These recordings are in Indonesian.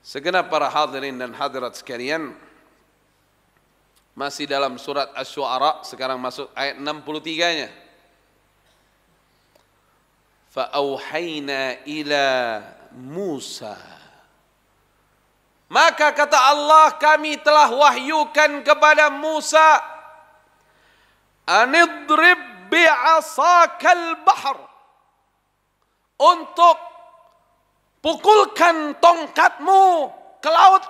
Segenap para hadirin dan hadirat sekalian masih dalam surat Asy-Syu'ara sekarang masuk ayat 63-nya. Fa auhayna ila Musa maka kata Allah kami telah wahyukan kepada Musa Anidrib bi'asakal bahr Untuk Pukulkan tongkatmu ke laut.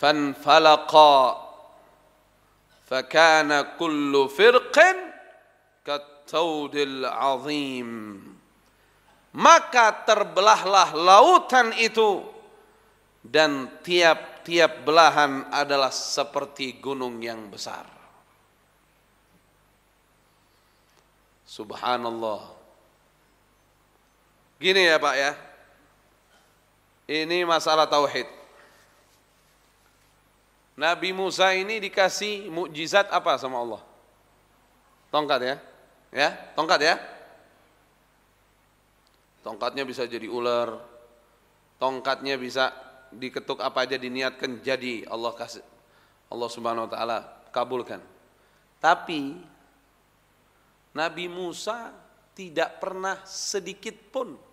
Fanfalaqa fakana kullu firqin kataudil azim. Maka terbelahlah lautan itu dan tiap-tiap belahan adalah seperti gunung yang besar. Subhanallah. Gini ya Pak ya, ini masalah tauhid. Nabi Musa ini dikasih mukjizat apa sama Allah? Tongkat ya, ya, tongkat ya. Tongkatnya bisa jadi ular, tongkatnya bisa diketuk apa aja diniatkan jadi Allah kasih Allah Subhanahu wa taala kabulkan. Tapi Nabi Musa tidak pernah sedikit pun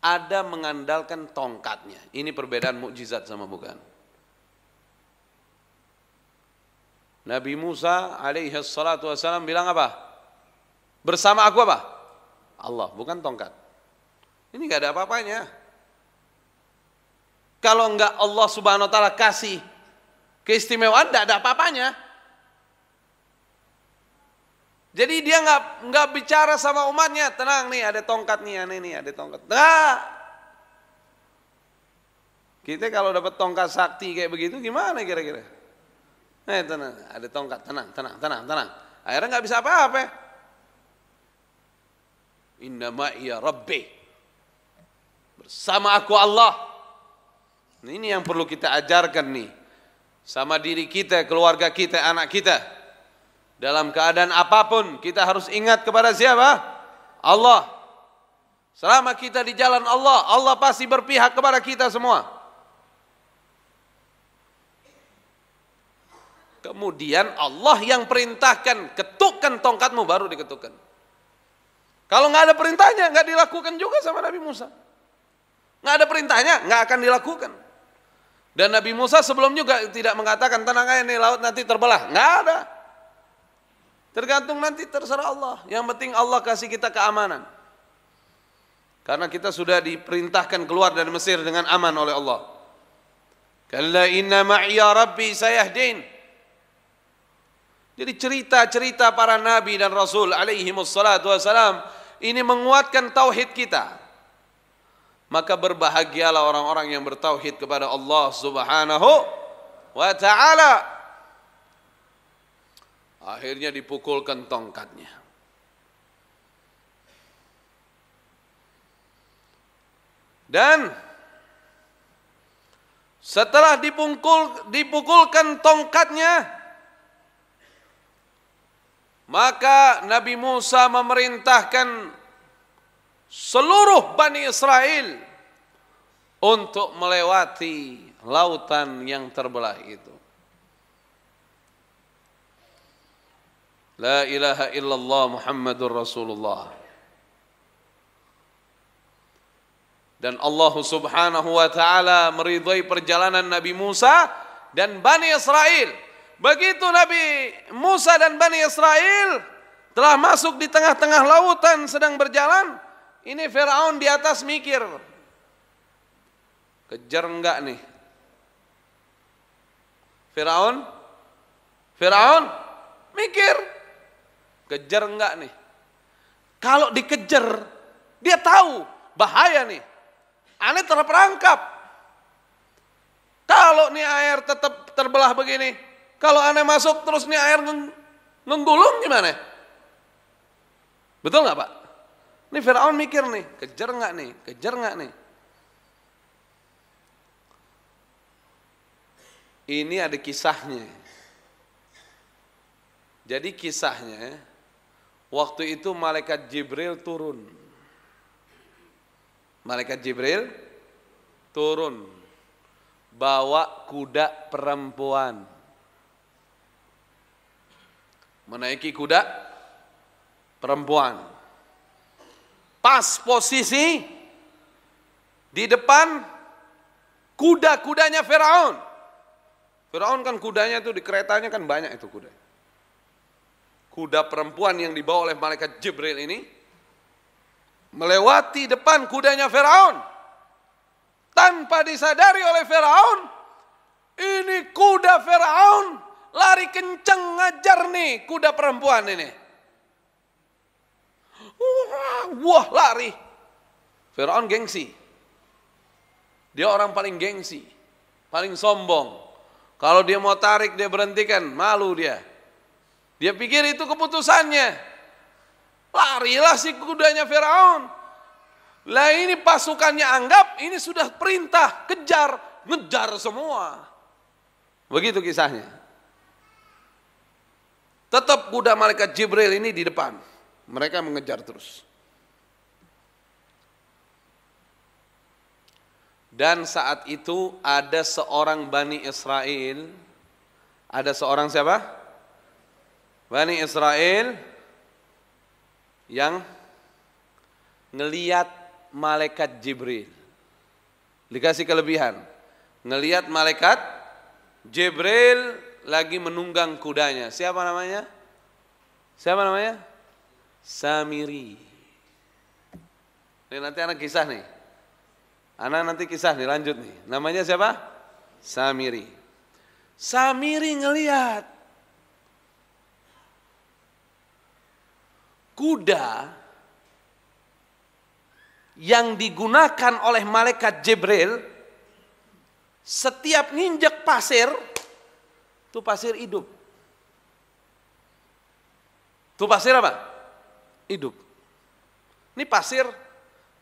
ada mengandalkan tongkatnya. Ini perbedaan mukjizat sama bukan. Nabi Musa alaihi salatu wasalam bilang apa? Bersama aku apa? Allah, bukan tongkat. Ini gak ada apa-apanya. Kalau nggak Allah subhanahu wa ta'ala kasih keistimewaan, nggak ada apa-apanya. Jadi dia nggak nggak bicara sama umatnya, tenang nih ada tongkat nih, aneh nih ada tongkat. Nah, kita kalau dapat tongkat sakti kayak begitu gimana kira-kira? Eh tenang, ada tongkat, tenang, tenang, tenang, tenang. Akhirnya nggak bisa apa-apa. Innama iya Rabbi. Bersama aku Allah. Ini yang perlu kita ajarkan nih. Sama diri kita, keluarga kita, anak kita. Dalam keadaan apapun kita harus ingat kepada siapa? Allah. Selama kita di jalan Allah, Allah pasti berpihak kepada kita semua. Kemudian Allah yang perintahkan, ketukkan tongkatmu baru diketukkan. Kalau nggak ada perintahnya, nggak dilakukan juga sama Nabi Musa. Nggak ada perintahnya, nggak akan dilakukan. Dan Nabi Musa sebelum juga tidak mengatakan tenang aja nih laut nanti terbelah. Nggak ada. Tergantung nanti terserah Allah. Yang penting Allah kasih kita keamanan. Karena kita sudah diperintahkan keluar dari Mesir dengan aman oleh Allah. Kalla inna ma'ya rabbi sayahdin. Jadi cerita-cerita para nabi dan rasul alaihi wassalatu wassalam ini menguatkan tauhid kita. Maka berbahagialah orang-orang yang bertauhid kepada Allah Subhanahu wa taala. Akhirnya dipukulkan tongkatnya. Dan setelah dipukul, dipukulkan tongkatnya, maka Nabi Musa memerintahkan seluruh Bani Israel untuk melewati lautan yang terbelah itu. La ilaha illallah Muhammadur Rasulullah. Dan Allah subhanahu wa ta'ala meridhai perjalanan Nabi Musa dan Bani Israel. Begitu Nabi Musa dan Bani Israel telah masuk di tengah-tengah lautan sedang berjalan, ini Fir'aun di atas mikir. Kejar enggak nih? Fir'aun? Fir'aun? Mikir. Kejar enggak nih? Kalau dikejar, dia tahu bahaya nih. Aneh terperangkap. Kalau nih air tetap terbelah begini, kalau aneh masuk terus nih air menggulung gimana? Betul nggak Pak? Ini Firaun mikir nih, kejar nggak nih, kejar nggak nih. Ini ada kisahnya. Jadi kisahnya Waktu itu malaikat Jibril turun. Malaikat Jibril turun bawa kuda perempuan. Menaiki kuda perempuan. Pas posisi di depan kuda-kudanya Firaun. Firaun kan kudanya itu di keretanya kan banyak itu kuda kuda perempuan yang dibawa oleh malaikat Jibril ini melewati depan kudanya Firaun. Tanpa disadari oleh Firaun, ini kuda Firaun lari kenceng ngajar nih kuda perempuan ini. Wah lari. Firaun gengsi. Dia orang paling gengsi, paling sombong. Kalau dia mau tarik dia berhentikan, malu dia. Dia pikir itu keputusannya. Larilah si kudanya Firaun. Lah ini pasukannya anggap ini sudah perintah, kejar, ngejar semua. Begitu kisahnya. Tetap kuda malaikat Jibril ini di depan. Mereka mengejar terus. Dan saat itu ada seorang Bani Israel, ada seorang siapa? Bani Israel yang ngeliat malaikat Jibril. Dikasih kelebihan. Ngeliat malaikat Jibril lagi menunggang kudanya. Siapa namanya? Siapa namanya? Samiri. Ini nanti anak kisah nih. Anak nanti kisah nih lanjut nih. Namanya siapa? Samiri. Samiri ngeliat kuda yang digunakan oleh malaikat Jibril setiap nginjek pasir itu pasir hidup. Itu pasir apa? Hidup. Ini pasir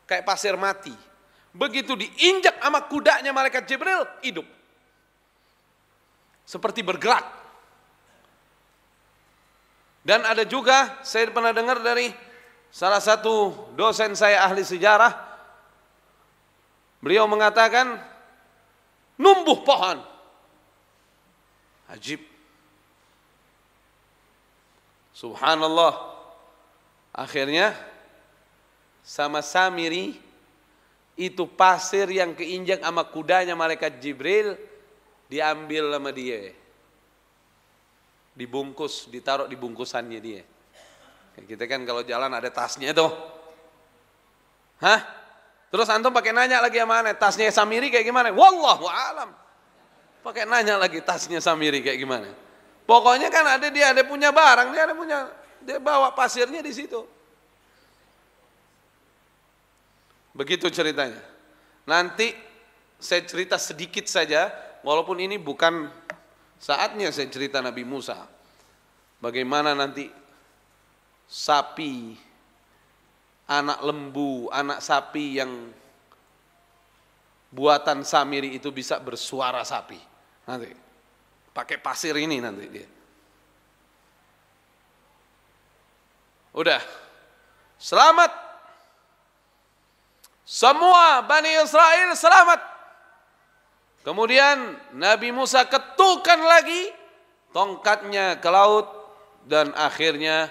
kayak pasir mati. Begitu diinjak sama kudanya malaikat Jibril, hidup. Seperti bergerak. Dan ada juga saya pernah dengar dari salah satu dosen saya ahli sejarah, beliau mengatakan numbuh pohon. Ajib. Subhanallah. Akhirnya sama Samiri itu pasir yang keinjak sama kudanya malaikat Jibril diambil sama dia dibungkus, ditaruh di bungkusannya dia. Kita gitu kan kalau jalan ada tasnya tuh. Hah? Terus antum pakai nanya lagi sama mana tasnya Samiri kayak gimana? Wallahu alam. Pakai nanya lagi tasnya Samiri kayak gimana? Pokoknya kan ada dia ada punya barang, dia ada punya dia bawa pasirnya di situ. Begitu ceritanya. Nanti saya cerita sedikit saja, walaupun ini bukan Saatnya saya cerita Nabi Musa. Bagaimana nanti sapi, anak lembu, anak sapi yang buatan Samiri itu bisa bersuara sapi. Nanti pakai pasir ini nanti dia. Udah. Selamat. Semua Bani Israel selamat. Kemudian Nabi Musa ketukan lagi tongkatnya ke laut dan akhirnya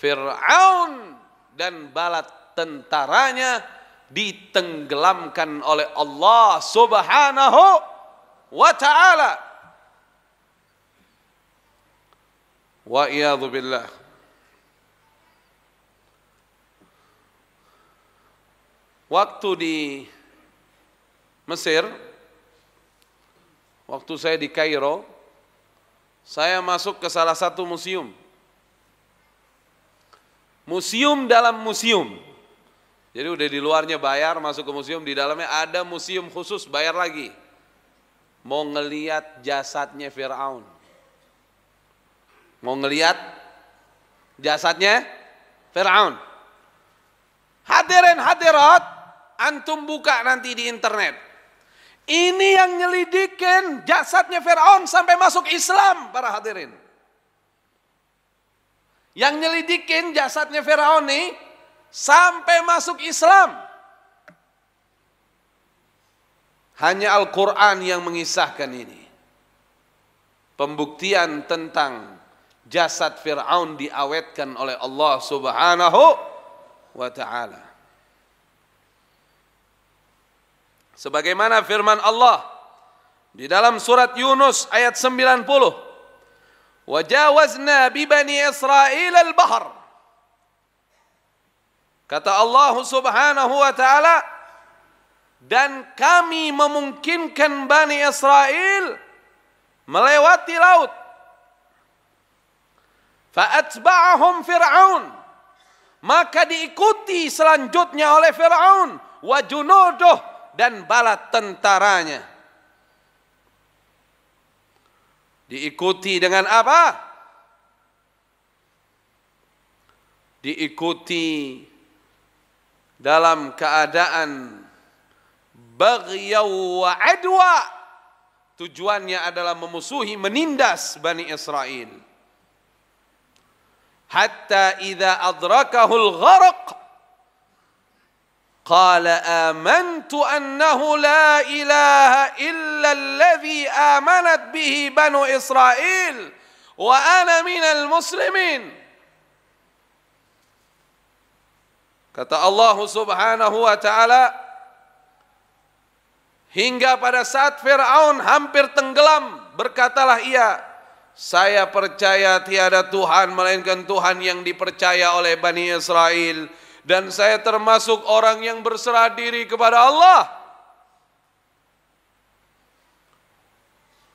Fir'aun dan bala tentaranya ditenggelamkan oleh Allah Subhanahu wa taala. Wa iyadu billah. Waktu di Mesir waktu saya di Kairo, saya masuk ke salah satu museum. Museum dalam museum. Jadi udah di luarnya bayar masuk ke museum, di dalamnya ada museum khusus bayar lagi. Mau ngeliat jasadnya Fir'aun. Mau ngeliat jasadnya Fir'aun. Hadirin hadirat, antum buka nanti di internet. Ini yang nyelidikin jasadnya Fir'aun sampai masuk Islam para hadirin. Yang nyelidikin jasadnya Fir'aun nih sampai masuk Islam. Hanya Al-Quran yang mengisahkan ini. Pembuktian tentang jasad Fir'aun diawetkan oleh Allah subhanahu wa ta'ala. Sebagaimana firman Allah di dalam surat Yunus ayat 90. Wajawazna bi bani Israel al-bahr. Kata Allah Subhanahu wa taala dan kami memungkinkan Bani Israel melewati laut. Fa'atba'ahum Fir'aun. Maka diikuti selanjutnya oleh Fir'aun. Wajunuduh dan bala tentaranya. Diikuti dengan apa? Diikuti dalam keadaan bagyau wa adwa. Tujuannya adalah memusuhi, menindas Bani Israel. Hatta idha adrakahul gharaq. قال آمنت أنه لا إله إلا الذي آمنت به بنو إسرائيل وأنا من المسلمين muslimin. Kata Allah Subhanahu wa taala hingga pada saat Firaun hampir tenggelam berkatalah ia saya percaya tiada Tuhan melainkan Tuhan yang dipercaya oleh Bani Israel dan saya termasuk orang yang berserah diri kepada Allah.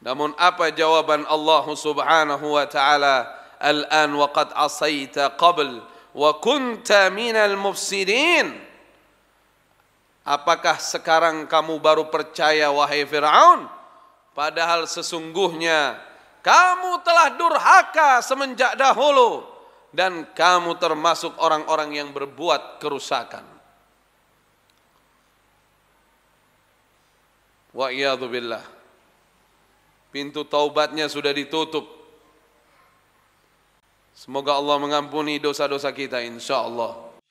Namun apa jawaban Allah subhanahu wa ta'ala? Al-an wa asaita qabl wa kunta minal mufsidin. Apakah sekarang kamu baru percaya wahai Fir'aun? Padahal sesungguhnya kamu telah durhaka semenjak dahulu dan kamu termasuk orang-orang yang berbuat kerusakan. Wa billah. Pintu taubatnya sudah ditutup. Semoga Allah mengampuni dosa-dosa kita insya Allah.